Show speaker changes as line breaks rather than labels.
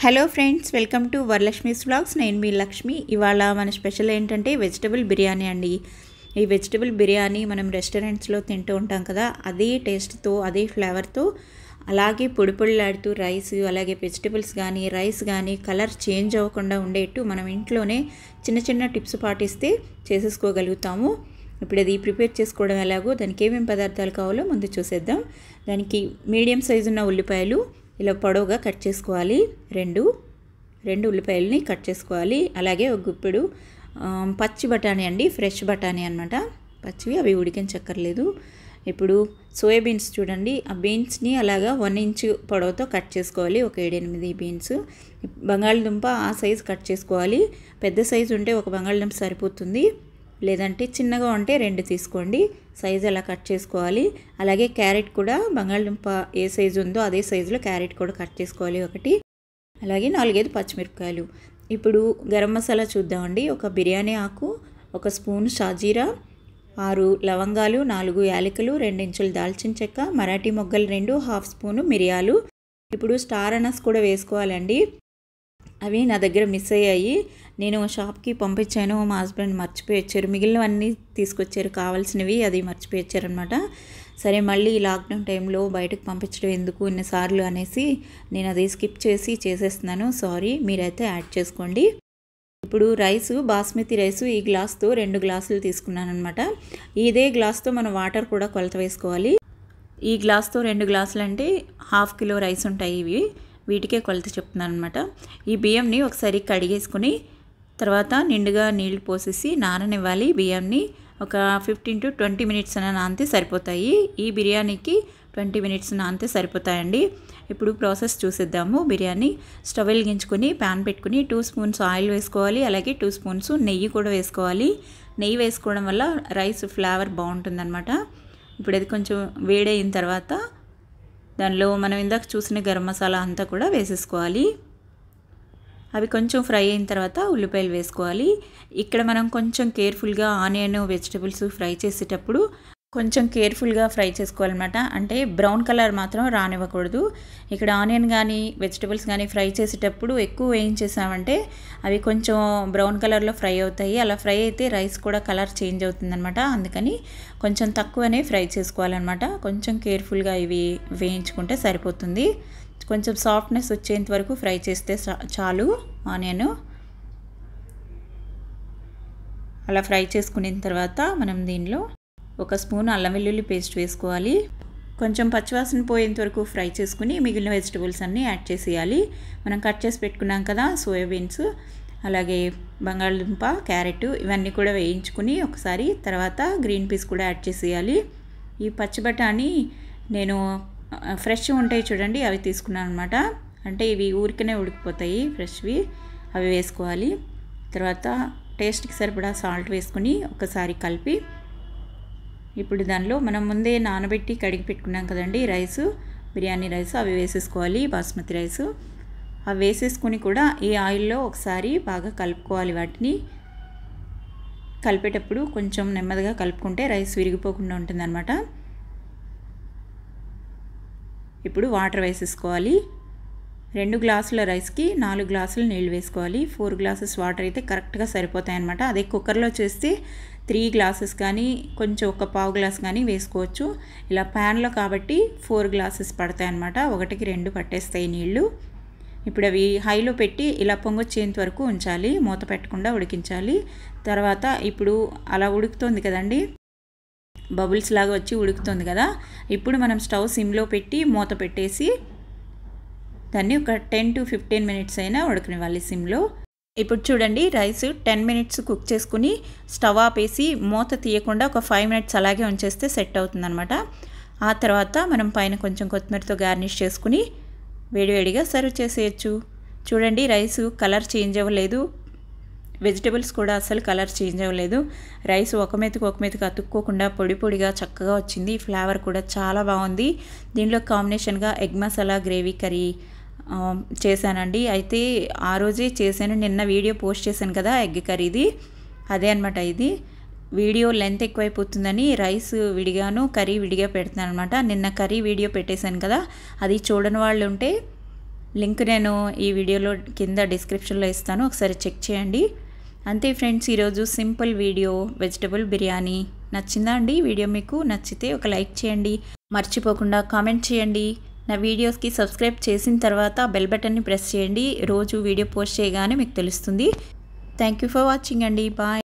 hello friends welcome to Varalakshmi's blogs నేను మీ లక్ష్మి ఇవాళ మన స్పెషల్ ఏంటంటే వెజిటబుల్ బిర్యానీ అండి ఈ వెజిటబుల్ బిర్యానీ మనం రెస్టారెంట్స్లో తింటూ ఉంటాం కదా అదే టేస్ట్తో అదే ఫ్లేవర్తో అలాగే పొడిలాడుతూ రైస్ అలాగే వెజిటబుల్స్ కానీ రైస్ కానీ కలర్ చేంజ్ అవ్వకుండా ఉండేట్టు మనం ఇంట్లోనే చిన్న చిన్న టిప్స్ పాటిస్తే చేసేసుకోగలుగుతాము ఇప్పుడు అది ప్రిపేర్ చేసుకోవడం ఎలాగో దానికి ఏమేమి పదార్థాలు కావాలో ముందు చూసేద్దాం దానికి మీడియం సైజు ఉన్న ఉల్లిపాయలు ఇలా పొడవుగా కట్ చేసుకోవాలి రెండు రెండు ఉల్లిపాయలని కట్ చేసుకోవాలి అలాగే ఒక గుప్పెడు పచ్చి బఠానీ అండి ఫ్రెష్ బఠానీ అనమాట పచ్చివి అవి ఉడికించక్కర్లేదు ఇప్పుడు సోయాబీన్స్ చూడండి ఆ బీన్స్ని అలాగా వన్ ఇంచ్ పొడవుతో కట్ చేసుకోవాలి ఒక ఏడెనిమిది బీన్స్ బంగాళదుంప ఆ సైజు కట్ చేసుకోవాలి పెద్ద సైజు ఉంటే ఒక బంగాళదుంప సరిపోతుంది లేదంటే చిన్నగా ఉంటే రెండు తీసుకోండి సైజ్ అలా కట్ చేసుకోవాలి అలాగే క్యారెట్ కూడా బంగాళదుంప ఏ సైజు ఉందో అదే సైజులో క్యారెట్ కూడా కట్ చేసుకోవాలి ఒకటి అలాగే నాలుగైదు పచ్చిమిరపకాయలు ఇప్పుడు గరం మసాలా చూద్దామండి ఒక బిర్యానీ ఆకు ఒక స్పూన్ షాజీరా ఆరు లవంగాలు నాలుగు యాలకులు రెండించులు దాల్చిన చెక్క మరాఠీ మొగ్గలు రెండు హాఫ్ స్పూను మిరియాలు ఇప్పుడు స్టార్ అనస్ కూడా వేసుకోవాలండి అవి నా దగ్గర మిస్ అయ్యాయి నేను షాప్కి పంపించాను మా హస్బెండ్ మర్చిపోయి వచ్చారు మిగిలినవన్నీ తీసుకొచ్చారు కావాల్సినవి అది మర్చిపోయి వచ్చారనమాట సరే మళ్ళీ లాక్డౌన్ టైంలో బయటకు పంపించడం ఎందుకు ఇన్నిసార్లు అనేసి నేను అది స్కిప్ చేసి చేసేస్తున్నాను సారీ మీరైతే యాడ్ చేసుకోండి ఇప్పుడు రైసు బాస్మతి రైసు ఈ గ్లాస్తో రెండు గ్లాసులు తీసుకున్నాను అనమాట ఇదే గ్లాస్తో మనం వాటర్ కూడా కొలత వేసుకోవాలి ఈ గ్లాస్తో రెండు గ్లాసులు అంటే హాఫ్ కిలో రైస్ ఉంటాయి ఇవి వీటికే కొలత చెప్తున్నాను అనమాట ఈ బియ్యంని ఒకసారి కడిగేసుకుని తర్వాత నిండుగా నీళ్లు పోసేసి నాననివ్వాలి బియ్యంని ఒక ఫిఫ్టీన్ టు ట్వంటీ మినిట్స్ అన్న నానితే సరిపోతాయి ఈ బిర్యానీకి ట్వంటీ మినిట్స్ నానితే సరిపోతాయండి ఇప్పుడు ప్రాసెస్ చూసేద్దాము బిర్యానీ స్టవ్ వెలిగించుకొని ప్యాన్ పెట్టుకుని టూ స్పూన్స్ ఆయిల్ వేసుకోవాలి అలాగే టూ స్పూన్స్ నెయ్యి కూడా వేసుకోవాలి నెయ్యి వేసుకోవడం వల్ల రైస్ ఫ్లేవర్ బాగుంటుందన్నమాట ఇప్పుడు అది కొంచెం వేడైన తర్వాత దానిలో మనం ఇందాక చూసిన గరం మసాలా అంతా కూడా వేసేసుకోవాలి అవి కొంచెం ఫ్రై అయిన తర్వాత ఉల్లిపాయలు వేసుకోవాలి ఇక్కడ మనం కొంచెం కేర్ఫుల్గా ఆనియన్ వెజిటబుల్స్ ఫ్రై చేసేటప్పుడు కొంచెం కేర్ఫుల్గా ఫ్రై చేసుకోవాలన్నమాట అంటే బ్రౌన్ కలర్ మాత్రం రానివ్వకూడదు ఇక్కడ ఆనియన్ కానీ వెజిటబుల్స్ కానీ ఫ్రై చేసేటప్పుడు ఎక్కువ వేయించేసామంటే అవి కొంచెం బ్రౌన్ కలర్లో ఫ్రై అవుతాయి అలా ఫ్రై అయితే రైస్ కూడా కలర్ చేంజ్ అవుతుందన్నమాట అందుకని కొంచెం తక్కువనే ఫ్రై చేసుకోవాలన్నమాట కొంచెం కేర్ఫుల్గా ఇవి వేయించుకుంటే సరిపోతుంది కొంచెం సాఫ్ట్నెస్ వచ్చేంత వరకు ఫ్రై చేస్తే చాలు ఆనియన్ అలా ఫ్రై చేసుకున్న తర్వాత మనం దీనిలో ఒక స్పూన్ అల్లం వెల్లుల్లి పేస్ట్ వేసుకోవాలి కొంచెం పచ్చివాసన పోయేంత వరకు ఫ్రై చేసుకుని మిగిలిన వెజిటబుల్స్ అన్నీ యాడ్ చేసేయాలి మనం కట్ చేసి పెట్టుకున్నాం కదా సోయాబీన్స్ అలాగే బంగాళదుంప క్యారెట్ ఇవన్నీ కూడా వేయించుకుని ఒకసారి తర్వాత గ్రీన్ పీస్ కూడా యాడ్ చేసేయాలి ఈ పచ్చి బఠానీ నేను ఫ్రెష్ ఉంటాయి చూడండి అవి తీసుకున్నాను అనమాట అంటే ఇవి ఊరికనే ఉడికిపోతాయి ఫ్రెష్వి అవి వేసుకోవాలి తర్వాత టేస్ట్కి సరిపడా సాల్ట్ వేసుకుని ఒకసారి కలిపి ఇప్పుడు దానిలో మనం ముందే నానబెట్టి కడిగి పెట్టుకున్నాం కదండి రైసు బిర్యానీ రైస్ అవి వేసేసుకోవాలి బాస్మతి రైసు అవి వేసేసుకుని కూడా ఈ ఆయిల్లో ఒకసారి బాగా కలుపుకోవాలి వాటిని కలిపేటప్పుడు కొంచెం నెమ్మదిగా కలుపుకుంటే రైస్ విరిగిపోకుండా ఉంటుందన్నమాట ఇప్పుడు వాటర్ వేసేసుకోవాలి రెండు గ్లాసుల రైస్కి నాలుగు గ్లాసులు నీళ్ళు వేసుకోవాలి ఫోర్ గ్లాసెస్ వాటర్ అయితే కరెక్ట్గా సరిపోతాయి అనమాట అదే కుక్కర్లో చేస్తే త్రీ గ్లాసెస్ కానీ కొంచెం ఒక పావు గ్లాస్ కానీ వేసుకోవచ్చు ఇలా ప్యాన్లో కాబట్టి ఫోర్ గ్లాసెస్ పడతాయి అనమాట ఒకటికి రెండు పట్టేస్తాయి నీళ్ళు ఇప్పుడు అవి హైలో పెట్టి ఇలా పొంగొచ్చేంత వరకు ఉంచాలి మూత పెట్టకుండా ఉడికించాలి తర్వాత ఇప్పుడు అలా ఉడుకుతోంది కదండి బబుల్స్ లాగా వచ్చి ఉడుకుతుంది కదా ఇప్పుడు మనం స్టవ్ సిమ్లో పెట్టి మూత పెట్టేసి దాన్ని ఒక టెన్ టు ఫిఫ్టీన్ మినిట్స్ అయినా ఉడకనివ్వాలి సిమ్లో ఇప్పుడు చూడండి రైస్ టెన్ మినిట్స్ కుక్ చేసుకుని స్టవ్ ఆపేసి మూత తీయకుండా ఒక ఫైవ్ మినిట్స్ అలాగే ఉంచేస్తే సెట్ అవుతుందనమాట ఆ తర్వాత మనం పైన కొంచెం కొత్తిమీరతో గార్నిష్ చేసుకుని వేడివేడిగా సర్వ్ చేసేయచ్చు చూడండి రైస్ కలర్ చేంజ్ అవ్వలేదు వెజిటబుల్స్ కూడా అసలు కలర్ చేంజ్ అవ్వలేదు రైస్ ఒక మెతుకు ఒక మెతుకు అతుక్కోకుండా పొడి పొడిగా చక్కగా వచ్చింది ఫ్లేవర్ కూడా చాలా బాగుంది దీనిలో కాంబినేషన్గా ఎగ్ మసాలా గ్రేవీ కర్రీ చేశానండి అయితే ఆ రోజే చేశాను నిన్న వీడియో పోస్ట్ చేశాను కదా ఎగ్ కర్రీది అదే అనమాట ఇది వీడియో లెంత్ ఎక్కువైపోతుందని రైస్ విడిగాను కర్రీ విడిగా పెడతాను అనమాట నిన్న కర్రీ వీడియో పెట్టేశాను కదా అది చూడని వాళ్ళు ఉంటే లింక్ నేను ఈ వీడియోలో కింద డిస్క్రిప్షన్లో ఇస్తాను ఒకసారి చెక్ చేయండి అంతే ఫ్రెండ్స్ ఈరోజు సింపుల్ వీడియో వెజిటబుల్ బిర్యానీ నచ్చిందా అండి వీడియో మీకు నచ్చితే ఒక లైక్ చేయండి మర్చిపోకుండా కామెంట్ చేయండి నా వీడియోస్కి సబ్స్క్రైబ్ చేసిన తర్వాత బెల్ బటన్ని ప్రెస్ చేయండి రోజు వీడియో పోస్ట్ చేయగానే మీకు తెలుస్తుంది థ్యాంక్ ఫర్ వాచింగ్ అండి బాయ్